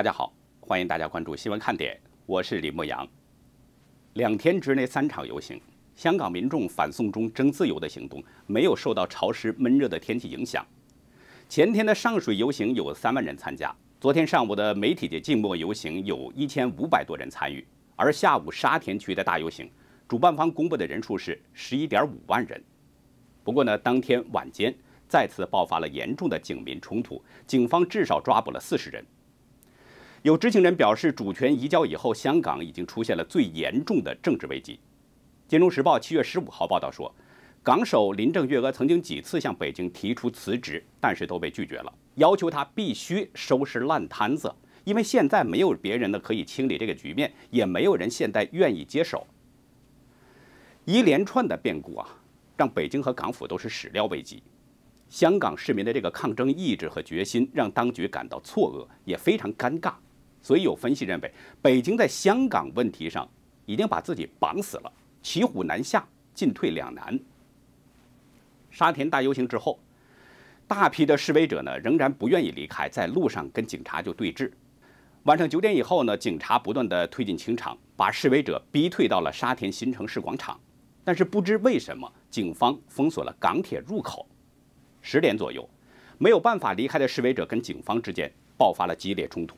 大家好，欢迎大家关注新闻看点，我是李牧阳。两天之内三场游行，香港民众反送中争自由的行动没有受到潮湿闷热的天气影响。前天的上水游行有三万人参加，昨天上午的媒体的静默游行有一千五百多人参与，而下午沙田区的大游行，主办方公布的人数是十一点五万人。不过呢，当天晚间再次爆发了严重的警民冲突，警方至少抓捕了四十人。有知情人表示，主权移交以后，香港已经出现了最严重的政治危机。《金融时报》七月十五号报道说，港首林郑月娥曾经几次向北京提出辞职，但是都被拒绝了，要求她必须收拾烂摊子，因为现在没有别人呢可以清理这个局面，也没有人现在愿意接手。一连串的变故啊，让北京和港府都是始料未及。香港市民的这个抗争意志和决心，让当局感到错愕，也非常尴尬。所以有分析认为，北京在香港问题上已经把自己绑死了，骑虎难下，进退两难。沙田大游行之后，大批的示威者呢仍然不愿意离开，在路上跟警察就对峙。晚上九点以后呢，警察不断的推进清场，把示威者逼退到了沙田新城市广场。但是不知为什么，警方封锁了港铁入口。十点左右，没有办法离开的示威者跟警方之间爆发了激烈冲突。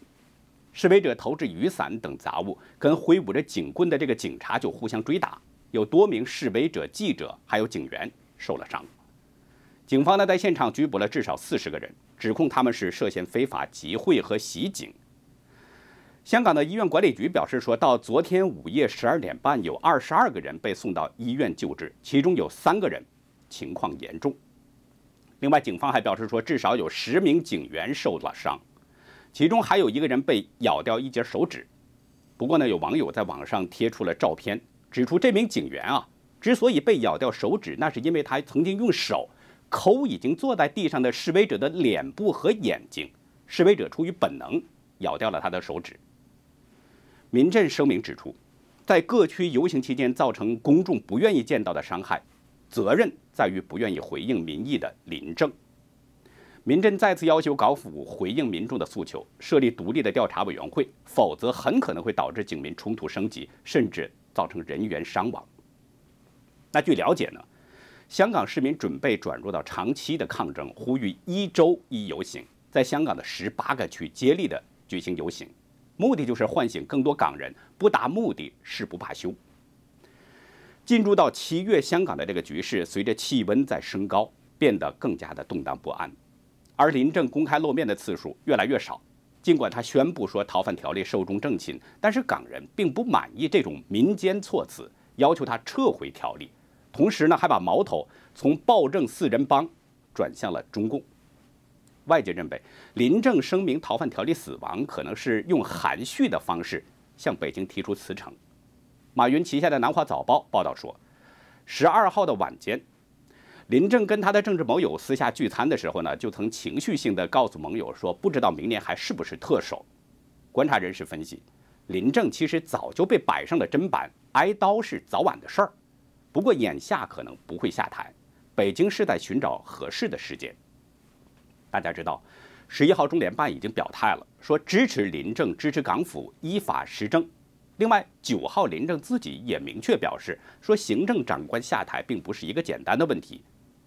示威者投掷雨伞等杂物，跟挥舞着警棍的这个警察就互相追打，有多名示威者、记者还有警员受了伤。警方呢在现场拘捕了至少四十个人，指控他们是涉嫌非法集会和袭警。香港的医院管理局表示，说到昨天午夜十二点半，有二十二个人被送到医院救治，其中有三个人情况严重。另外，警方还表示说，至少有十名警员受了伤。其中还有一个人被咬掉一截手指，不过呢，有网友在网上贴出了照片，指出这名警员啊，之所以被咬掉手指，那是因为他曾经用手抠已经坐在地上的示威者的脸部和眼睛，示威者出于本能咬掉了他的手指。民政声明指出，在各区游行期间造成公众不愿意见到的伤害，责任在于不愿意回应民意的林政。民阵再次要求港府回应民众的诉求，设立独立的调查委员会，否则很可能会导致警民冲突升级，甚至造成人员伤亡。那据了解呢，香港市民准备转入到长期的抗争，呼吁一周一游行，在香港的十八个区接力的举行游行，目的就是唤醒更多港人，不达目的誓不罢休。进入到七月，香港的这个局势随着气温在升高，变得更加的动荡不安。而林郑公开露面的次数越来越少，尽管他宣布说逃犯条例寿终正寝，但是港人并不满意这种民间措辞，要求他撤回条例。同时呢，还把矛头从暴政四人帮转向了中共。外界认为，林郑声明逃犯条例死亡，可能是用含蓄的方式向北京提出辞呈。马云旗下的南华早报报道说，十二号的晚间。林郑跟他的政治盟友私下聚餐的时候呢，就曾情绪性的告诉盟友说：“不知道明年还是不是特首。”观察人士分析，林郑其实早就被摆上了砧板，挨刀是早晚的事儿。不过眼下可能不会下台，北京是在寻找合适的时机。大家知道，十一号中联办已经表态了，说支持林郑支持港府依法施政。另外，九号林郑自己也明确表示说，行政长官下台并不是一个简单的问题。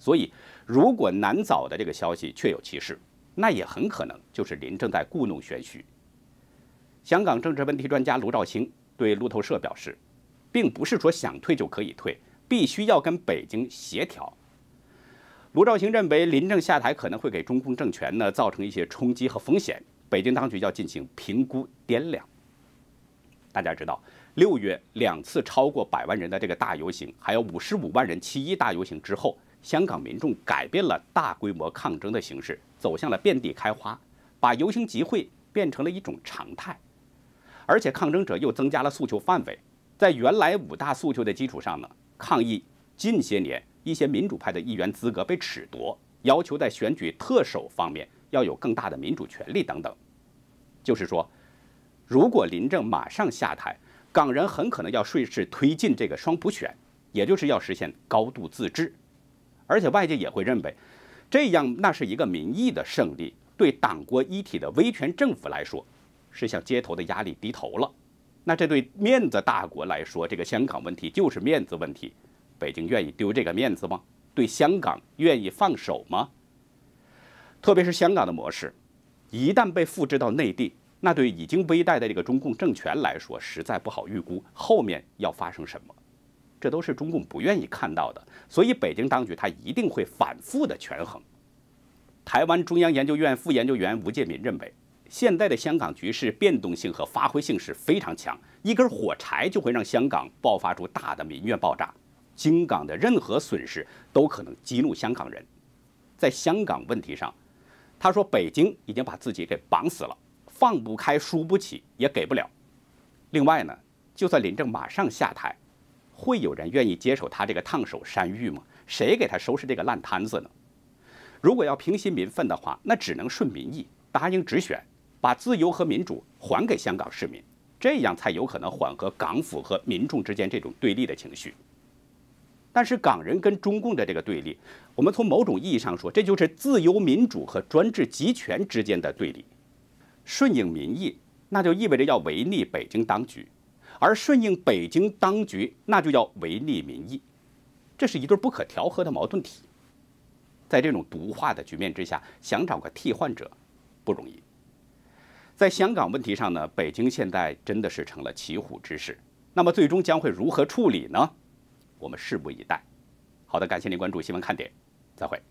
所以，如果南早的这个消息确有其事，那也很可能就是林正在故弄玄虚。香港政治问题专家卢兆兴对路透社表示，并不是说想退就可以退，必须要跟北京协调。卢兆兴认为，林正下台可能会给中共政权呢造成一些冲击和风险，北京当局要进行评估掂量。大家知道，六月两次超过百万人的这个大游行，还有五十五万人七一大游行之后。香港民众改变了大规模抗争的形式，走向了遍地开花，把游行集会变成了一种常态，而且抗争者又增加了诉求范围，在原来五大诉求的基础上呢，抗议近些年一些民主派的议员资格被褫夺，要求在选举特首方面要有更大的民主权利等等。就是说，如果林郑马上下台，港人很可能要顺势推进这个双普选，也就是要实现高度自治。而且外界也会认为，这样那是一个民意的胜利，对党国一体的威权政府来说，是向街头的压力低头了。那这对面子大国来说，这个香港问题就是面子问题。北京愿意丢这个面子吗？对香港愿意放手吗？特别是香港的模式，一旦被复制到内地，那对已经危殆的这个中共政权来说，实在不好预估后面要发生什么。这都是中共不愿意看到的，所以北京当局他一定会反复的权衡。台湾中央研究院副研究员吴建民认为，现在的香港局势变动性和发挥性是非常强，一根火柴就会让香港爆发出大的民怨爆炸。京港的任何损失都可能激怒香港人。在香港问题上，他说北京已经把自己给绑死了，放不开、输不起、也给不了。另外呢，就算林郑马上下台。会有人愿意接手他这个烫手山芋吗？谁给他收拾这个烂摊子呢？如果要平息民愤的话，那只能顺民意，答应直选，把自由和民主还给香港市民，这样才有可能缓和港府和民众之间这种对立的情绪。但是港人跟中共的这个对立，我们从某种意义上说，这就是自由民主和专制集权之间的对立。顺应民意，那就意味着要违逆北京当局。而顺应北京当局，那就叫违逆民意，这是一对不可调和的矛盾体。在这种毒化的局面之下，想找个替换者，不容易。在香港问题上呢，北京现在真的是成了骑虎之势。那么最终将会如何处理呢？我们拭目以待。好的，感谢您关注新闻看点，再会。